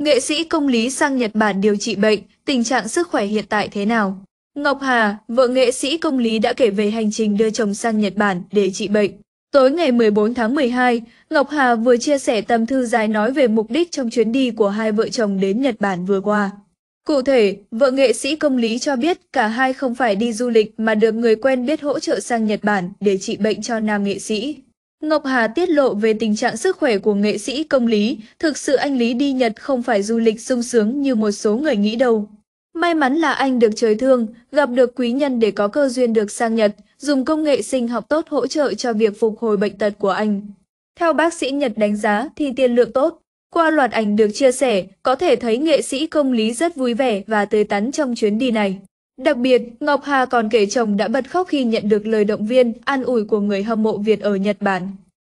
Nghệ sĩ công lý sang Nhật Bản điều trị bệnh, tình trạng sức khỏe hiện tại thế nào? Ngọc Hà, vợ nghệ sĩ công lý đã kể về hành trình đưa chồng sang Nhật Bản để trị bệnh. Tối ngày 14 tháng 12, Ngọc Hà vừa chia sẻ tâm thư dài nói về mục đích trong chuyến đi của hai vợ chồng đến Nhật Bản vừa qua. Cụ thể, vợ nghệ sĩ công lý cho biết cả hai không phải đi du lịch mà được người quen biết hỗ trợ sang Nhật Bản để trị bệnh cho nam nghệ sĩ. Ngọc Hà tiết lộ về tình trạng sức khỏe của nghệ sĩ công lý, thực sự anh Lý đi Nhật không phải du lịch sung sướng như một số người nghĩ đâu. May mắn là anh được trời thương, gặp được quý nhân để có cơ duyên được sang Nhật, dùng công nghệ sinh học tốt hỗ trợ cho việc phục hồi bệnh tật của anh. Theo bác sĩ Nhật đánh giá thì tiên lượng tốt. Qua loạt ảnh được chia sẻ, có thể thấy nghệ sĩ công lý rất vui vẻ và tươi tắn trong chuyến đi này. Đặc biệt, Ngọc Hà còn kể chồng đã bật khóc khi nhận được lời động viên, an ủi của người hâm mộ Việt ở Nhật Bản.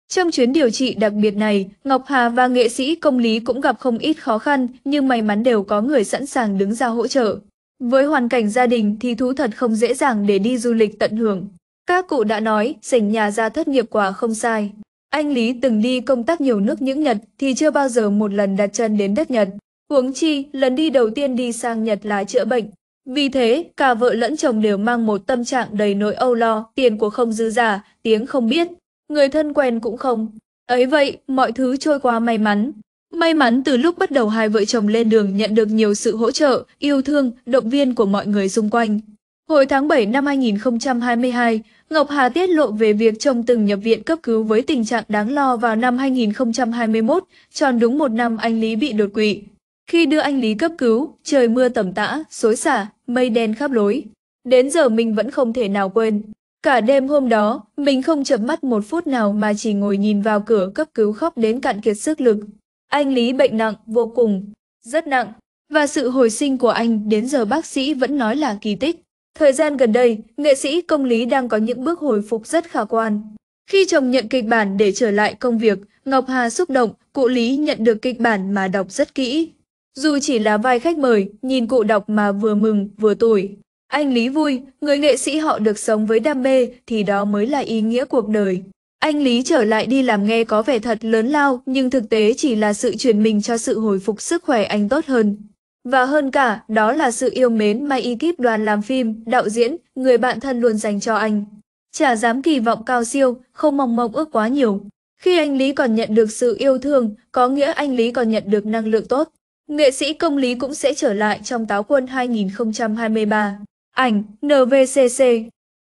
Trong chuyến điều trị đặc biệt này, Ngọc Hà và nghệ sĩ công lý cũng gặp không ít khó khăn, nhưng may mắn đều có người sẵn sàng đứng ra hỗ trợ. Với hoàn cảnh gia đình thì thú thật không dễ dàng để đi du lịch tận hưởng. Các cụ đã nói, sảnh nhà ra thất nghiệp quả không sai. Anh Lý từng đi công tác nhiều nước những Nhật thì chưa bao giờ một lần đặt chân đến đất Nhật. Huống chi, lần đi đầu tiên đi sang Nhật là chữa bệnh, vì thế, cả vợ lẫn chồng đều mang một tâm trạng đầy nỗi âu lo, tiền của không dư giả, tiếng không biết, người thân quen cũng không. Ấy vậy, mọi thứ trôi qua may mắn. May mắn từ lúc bắt đầu hai vợ chồng lên đường nhận được nhiều sự hỗ trợ, yêu thương, động viên của mọi người xung quanh. Hồi tháng 7 năm 2022, Ngọc Hà tiết lộ về việc chồng từng nhập viện cấp cứu với tình trạng đáng lo vào năm 2021, tròn đúng một năm anh Lý bị đột quỵ, khi đưa anh Lý cấp cứu, trời mưa tầm tã, xối xả, mây đen khắp lối. Đến giờ mình vẫn không thể nào quên. Cả đêm hôm đó, mình không chập mắt một phút nào mà chỉ ngồi nhìn vào cửa cấp cứu khóc đến cạn kiệt sức lực. Anh Lý bệnh nặng, vô cùng, rất nặng. Và sự hồi sinh của anh đến giờ bác sĩ vẫn nói là kỳ tích. Thời gian gần đây, nghệ sĩ công lý đang có những bước hồi phục rất khả quan. Khi chồng nhận kịch bản để trở lại công việc, Ngọc Hà xúc động, cụ lý nhận được kịch bản mà đọc rất kỹ. Dù chỉ là vai khách mời, nhìn cụ đọc mà vừa mừng, vừa tủi. Anh Lý vui, người nghệ sĩ họ được sống với đam mê thì đó mới là ý nghĩa cuộc đời. Anh Lý trở lại đi làm nghe có vẻ thật lớn lao nhưng thực tế chỉ là sự truyền mình cho sự hồi phục sức khỏe anh tốt hơn. Và hơn cả, đó là sự yêu mến mà ekip đoàn làm phim, đạo diễn, người bạn thân luôn dành cho anh. Chả dám kỳ vọng cao siêu, không mong mong ước quá nhiều. Khi anh Lý còn nhận được sự yêu thương, có nghĩa anh Lý còn nhận được năng lượng tốt. Nghệ sĩ công lý cũng sẽ trở lại trong táo quân 2023. Ảnh NVCC